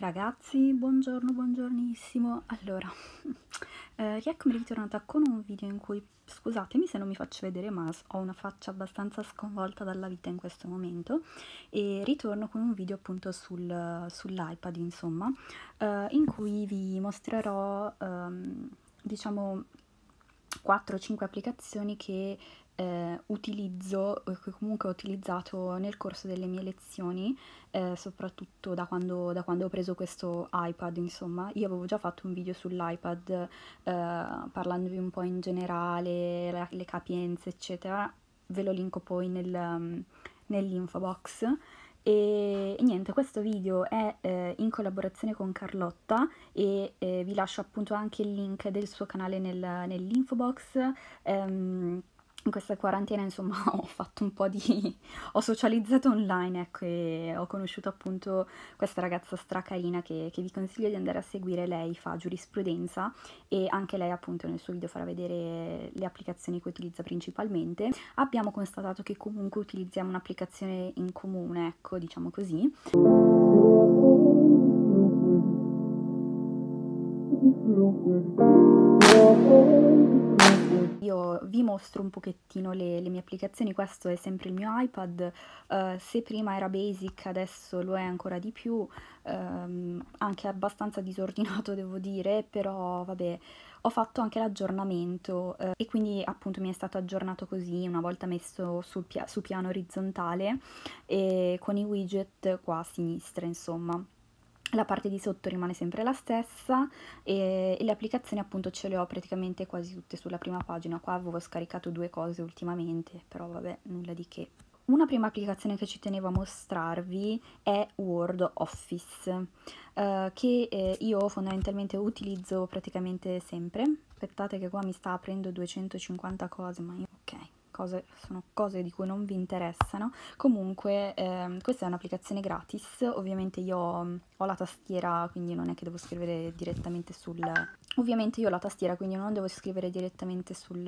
Ragazzi, buongiorno, buongiornissimo. Allora, eh, rieccomi ritornata con un video in cui, scusatemi se non mi faccio vedere, ma ho una faccia abbastanza sconvolta dalla vita in questo momento, e ritorno con un video appunto sul, sull'iPad, insomma, eh, in cui vi mostrerò, ehm, diciamo, 4 5 applicazioni che eh, utilizzo o eh, che comunque ho utilizzato nel corso delle mie lezioni, eh, soprattutto da quando, da quando, ho preso questo iPad, insomma. Io avevo già fatto un video sull'iPad eh, parlandovi un po' in generale, la, le capienze, eccetera. Ve lo linko poi nel, um, nell'info box. E, e niente, questo video è eh, in collaborazione con Carlotta e eh, vi lascio appunto anche il link del suo canale nel, nell'info box. Um, ehm, in questa quarantena insomma ho fatto un po' di... ho socializzato online ecco e ho conosciuto appunto questa ragazza stracarina che, che vi consiglio di andare a seguire, lei fa giurisprudenza e anche lei appunto nel suo video farà vedere le applicazioni che utilizza principalmente. Abbiamo constatato che comunque utilizziamo un'applicazione in comune ecco diciamo così. Io vi mostro un pochettino le, le, mie applicazioni, questo è sempre il mio iPad, uh, se prima era basic adesso lo è ancora di più, um, anche abbastanza disordinato devo dire, però vabbè ho fatto anche l'aggiornamento eh, e quindi appunto mi è stato aggiornato così, una volta messo sul pia su piano orizzontale e con i widget qua a sinistra insomma la parte di sotto rimane sempre la stessa e, e, le applicazioni appunto ce le ho praticamente quasi tutte sulla prima pagina, qua avevo scaricato due cose ultimamente, però vabbè nulla di che. Una prima applicazione che ci tenevo a mostrarvi è Word Office, eh, che eh, io fondamentalmente utilizzo praticamente sempre. Aspettate che qua mi sta aprendo 250 cose, ma io... ok, cose, sono cose di cui non vi interessano. Comunque ehm, questa è un'applicazione gratis, ovviamente io mm, ho la tastiera, quindi non è che devo scrivere direttamente sul... Ovviamente io ho la tastiera, quindi non devo scrivere direttamente sul,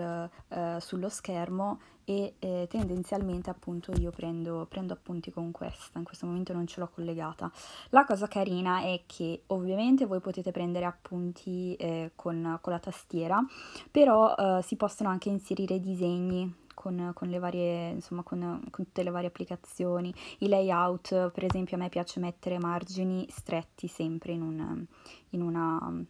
eh, sullo schermo e eh, tendenzialmente appunto io prendo, prendo appunti con questa, in questo momento non ce l'ho collegata. La cosa carina è che ovviamente voi potete prendere appunti eh, con, con, la tastiera, però eh, si possono anche inserire disegni con, con, le varie, insomma, con, con tutte le varie applicazioni. I layout, per esempio, a me piace mettere margini stretti sempre in, un, in una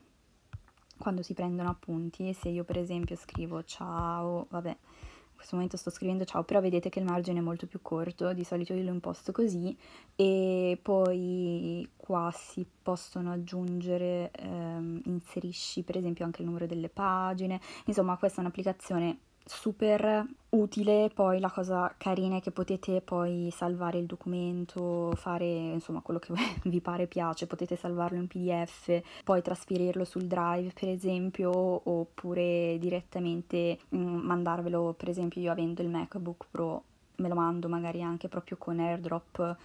quando si prendono appunti, se io per esempio scrivo ciao, vabbè, in questo momento sto scrivendo ciao, però vedete che il margine è molto più corto, di solito io lo imposto così, e poi qua si possono aggiungere, ehm, inserisci per esempio anche il numero delle pagine, insomma questa è un'applicazione super utile, poi la cosa carina è che potete poi salvare il documento, fare insomma quello che vi pare piace, potete salvarlo in PDF, poi trasferirlo sul drive per esempio oppure direttamente mh, mm, mandarvelo per esempio io avendo il MacBook Pro me lo mando magari anche proprio con airdrop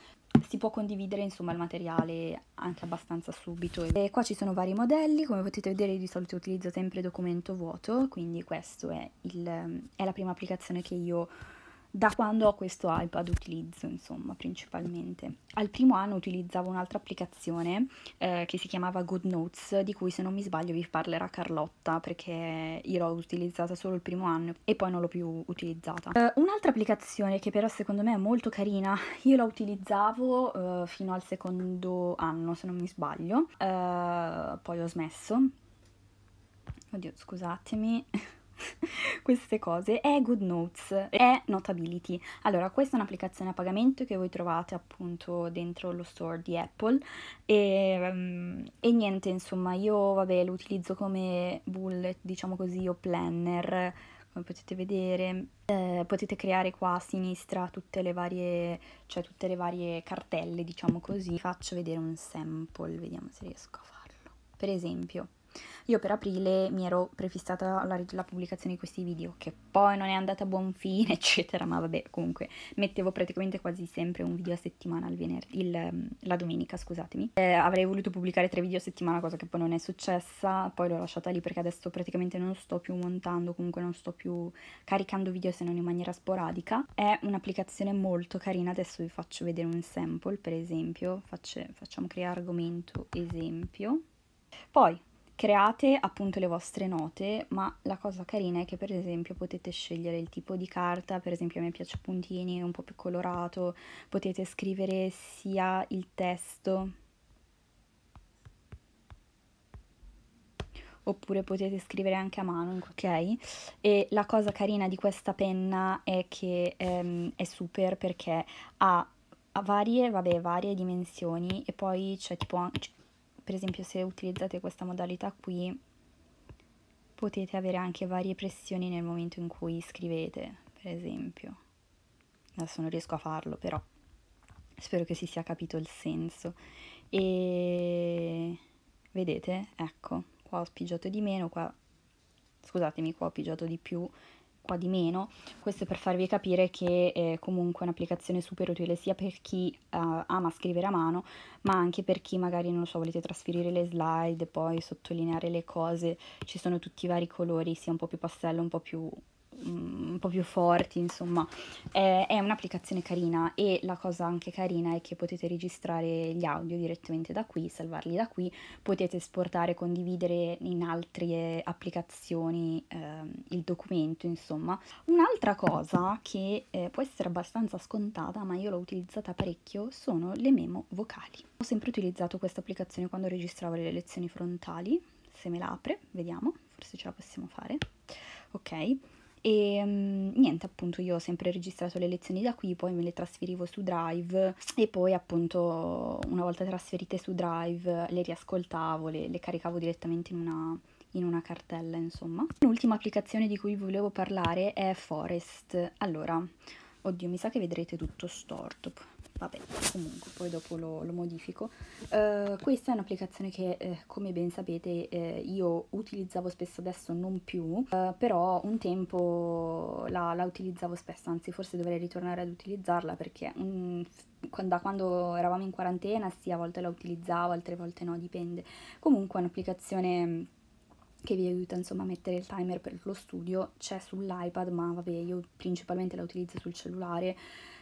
si può condividere insomma il materiale anche abbastanza subito e qua ci sono vari modelli come potete vedere di solito utilizzo sempre documento vuoto quindi questa è, è la prima applicazione che io da quando ho questo iPad utilizzo, insomma, principalmente. Al primo anno utilizzavo un'altra applicazione eh, che si chiamava GoodNotes, di cui se non mi sbaglio vi parlerà Carlotta, perché io l'ho utilizzata solo il primo anno e poi non l'ho più utilizzata. Uh, un'altra applicazione che però secondo me è molto carina, io la utilizzavo uh, fino al secondo anno, se non mi sbaglio, uh, poi ho smesso. Oddio, scusatemi. queste cose è GoodNotes, e Notability. Allora, questa è un'applicazione a pagamento che voi trovate appunto dentro lo store di Apple e, ehm, e niente, insomma, io vabbè, lo utilizzo come bullet, diciamo così, o planner come potete vedere eh, potete creare qua a sinistra tutte le varie cioè tutte le varie cartelle diciamo così Vi faccio vedere un sample vediamo se riesco a farlo per esempio io per aprile mi ero prefissata la, la, pubblicazione di questi video, che poi non è andata a buon fine, eccetera, ma vabbè, comunque mettevo praticamente quasi sempre un video a settimana il venerdì, il, la domenica, scusatemi. Eh, avrei voluto pubblicare tre video a settimana, cosa che poi non è successa, poi l'ho lasciata lì perché adesso praticamente non sto più montando, comunque non sto più caricando video se non in maniera sporadica. È un'applicazione molto carina, adesso vi faccio vedere un sample, per esempio, Facce, facciamo creare argomento esempio. Poi create appunto le vostre note, ma la cosa carina è che per esempio potete scegliere il tipo di carta, per esempio a me piace puntini, un po' più colorato, potete scrivere sia il testo oppure potete scrivere anche a mano, ok? E la cosa carina di questa penna è che ehm, è super perché ha varie, vabbè, varie dimensioni e poi c'è tipo anche per esempio se utilizzate questa modalità qui potete avere anche varie pressioni nel momento in cui scrivete, per esempio. Adesso non riesco a farlo, però spero che si sia capito il senso. E vedete, ecco, qua ho pigiato di meno, qua scusatemi, qua ho pigiato di più, qua di meno. Questo per farvi capire che eh, è comunque un'applicazione super utile sia per chi uh, ama scrivere a mano, ma anche per chi magari, non lo so, volete trasferire le slide, poi sottolineare le cose. Ci sono tutti i vari colori, sia un po' più pastello, un po' più Mm, un po' più forti, insomma, eh, è un'applicazione carina e la cosa anche carina è che potete registrare gli audio direttamente da qui, salvarli da qui, potete esportare, e condividere in altre applicazioni eh, il documento, insomma. Un'altra cosa che eh, può essere abbastanza scontata, ma io l'ho utilizzata parecchio, sono le memo vocali. Ho sempre utilizzato questa applicazione quando registravo le lezioni frontali, se me la apre, vediamo, forse ce la possiamo fare. Ok, e mm, niente appunto io ho sempre registrato le lezioni da qui poi me le trasferivo su Drive e poi appunto una volta trasferite su Drive le riascoltavo, le, le caricavo direttamente in una, in una cartella insomma. L'ultima applicazione di cui volevo parlare è Forest. Allora, oddio mi sa che vedrete tutto storto vabbè comunque poi dopo lo, lo modifico uh, questa è un'applicazione che eh, come ben sapete eh, io utilizzavo spesso adesso non più uh, però un tempo la, la, utilizzavo spesso anzi forse dovrei ritornare ad utilizzarla perché um, da quando eravamo in quarantena sì a volte la utilizzavo altre volte no dipende comunque è un'applicazione che vi aiuta insomma a mettere il timer per lo studio, c'è sull'iPad ma vabbè io principalmente la utilizzo sul cellulare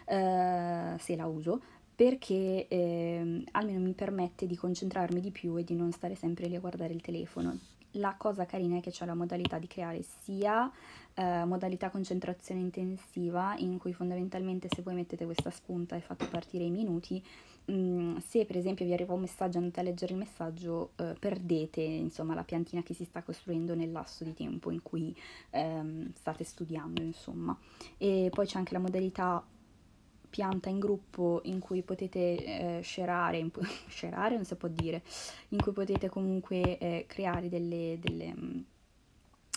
eh, se la uso, perché eh, almeno mi permette di concentrarmi di più e di non stare sempre lì a guardare il telefono. La cosa carina è che c'è la modalità di creare sia eh, modalità concentrazione intensiva, in cui fondamentalmente se voi mettete questa spunta e fate partire i minuti, mh, mm, se per esempio vi arriva un messaggio e andate a leggere il messaggio, eh, perdete insomma la piantina che si sta costruendo nel lasso di tempo in cui ehm, state studiando, insomma. E poi c'è anche la modalità pianta in gruppo in cui potete eh, sharare, in, sharare non si può dire, in cui potete comunque eh, creare delle, delle, mm,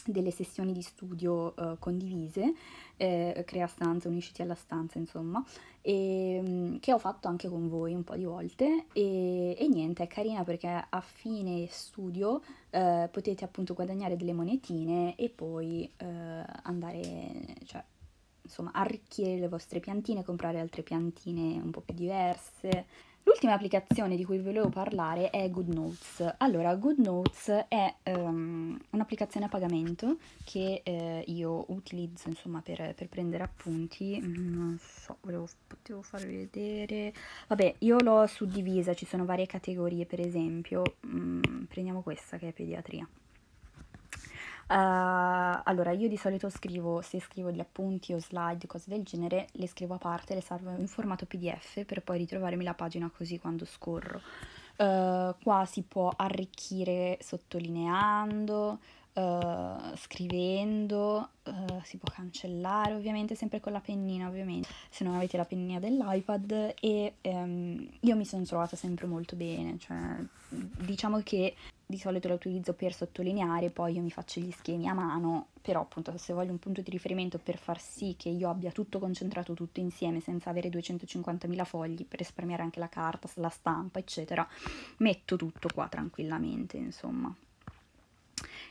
delle, sessioni di studio eh, condivise, eh, crea stanza, unisciti alla stanza insomma, e, mm, che ho fatto anche con voi un po' di volte e, e niente, è carina perché a fine studio eh, potete appunto guadagnare delle monetine e poi eh, andare, cioè, insomma, arricchire le vostre piantine, comprare altre piantine un po' più diverse. L'ultima applicazione di cui vi volevo parlare è GoodNotes. Allora, GoodNotes è um, un'applicazione a pagamento che eh, io utilizzo insomma per, per, prendere appunti. Mm, non so, volevo, potevo farvi vedere. Vabbè, io l'ho suddivisa, ci sono varie categorie, per esempio. Mm, prendiamo questa che è pediatria. Uh, allora, io di solito scrivo, se scrivo gli appunti o slide, cose del genere, le scrivo a parte, le salvo in formato PDF per poi ritrovarmi la pagina così quando scorro. Uh, qua si può arricchire sottolineando, Uh, scrivendo, uh, si può cancellare ovviamente sempre con la pennina ovviamente, se non avete la pennina dell'iPad e um, io mi sono trovata sempre molto bene, cioè diciamo che di solito la utilizzo per sottolineare, poi io mi faccio gli schemi a mano, però appunto se voglio un punto di riferimento per far sì che io abbia tutto concentrato tutto insieme senza avere 250.000 fogli per risparmiare anche la carta, la stampa, eccetera, metto tutto qua tranquillamente, insomma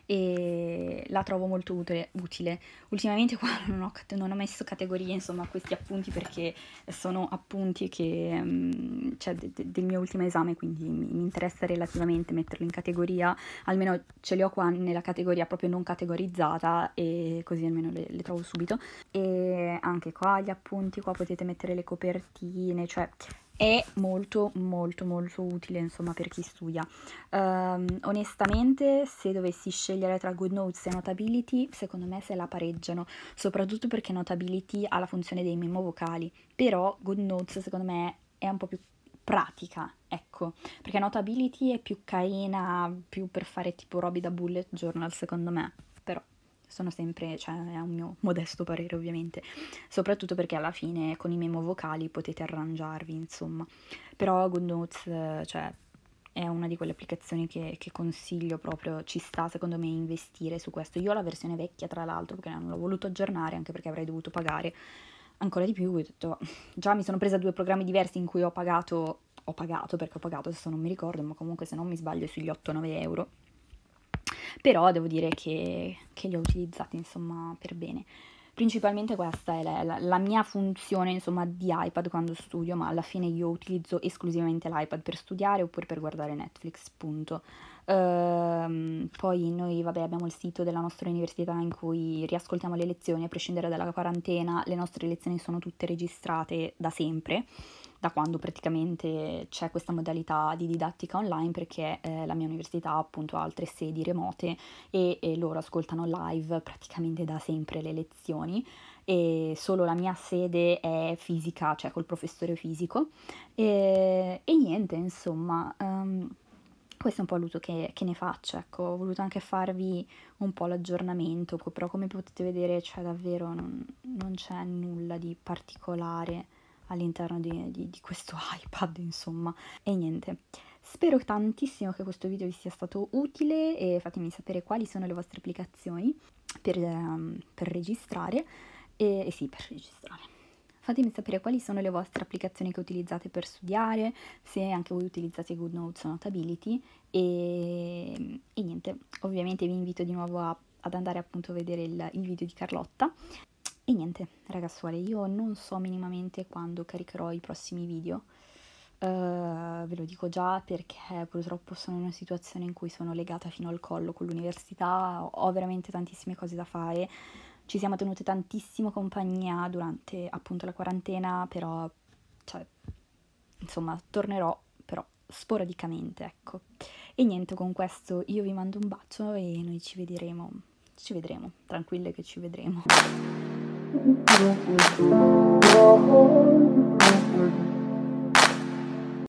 e la trovo molto utile. utile. Ultimamente qua non ho, non ho, messo categorie, insomma, a questi appunti perché sono appunti che, um, cioè, de, de, del mio ultimo esame, quindi mi, mi, interessa relativamente metterlo in categoria, almeno ce li ho qua nella categoria proprio non categorizzata e così almeno le, le trovo subito. E anche qua gli appunti, qua potete mettere le copertine, cioè è molto molto molto utile insomma per chi studia um, onestamente se dovessi scegliere tra GoodNotes e Notability secondo me se la pareggiano soprattutto perché Notability ha la funzione dei memo vocali però GoodNotes secondo me è un po' più pratica ecco perché Notability è più carina più per fare tipo robe da bullet journal secondo me sono sempre, cioè è un mio modesto parere ovviamente, soprattutto perché alla fine con i memo vocali potete arrangiarvi, insomma. Però GoodNotes, cioè, è una di quelle applicazioni che, che, consiglio proprio, ci sta secondo me investire su questo. Io ho la versione vecchia tra l'altro perché non l'ho voluto aggiornare anche perché avrei dovuto pagare ancora di più, ho detto già mi sono presa due programmi diversi in cui ho pagato, ho pagato perché ho pagato, adesso non mi ricordo, ma comunque se non mi sbaglio sugli 8-9 euro però devo dire che, che li ho utilizzati insomma per bene. Principalmente questa è la, la, la mia funzione insomma di iPad quando studio, ma alla fine io utilizzo esclusivamente l'iPad per studiare oppure per guardare Netflix, punto. Ehm, poi noi vabbè, abbiamo il sito della nostra università in cui riascoltiamo le lezioni, a prescindere dalla quarantena, le nostre lezioni sono tutte registrate da sempre, da quando praticamente c'è questa modalità di didattica online perché eh, la mia università appunto ha altre sedi remote e, e loro ascoltano live praticamente da sempre le lezioni e solo la mia sede è fisica, cioè col professore fisico e, e niente insomma... Um, questo è un po' l'uso che, che ne faccio, ecco, ho voluto anche farvi un po' l'aggiornamento, però come potete vedere, cioè davvero non, non c'è nulla di particolare all'interno di, di, di questo iPad, insomma, e niente. Spero tantissimo che questo video vi sia stato utile e fatemi sapere quali sono le vostre applicazioni per, um, per registrare e, e sì, per registrare Fatemi sapere quali sono le vostre applicazioni che utilizzate per studiare, se anche voi utilizzate GoodNotes o Notability e, e niente, ovviamente vi invito di nuovo a, ad andare appunto a vedere il, il video di Carlotta. E niente, ragazzuole, io non so minimamente quando caricherò i prossimi video. Uh, ve lo dico già perché purtroppo sono in una situazione in cui sono legata fino al collo con l'università, ho veramente tantissime cose da fare, ci siamo tenute tantissimo compagnia durante appunto la quarantena, però cioè, insomma tornerò però sporadicamente, ecco. E niente, con questo io vi mando un bacio e noi ci vedremo, ci vedremo, tranquille che ci vedremo.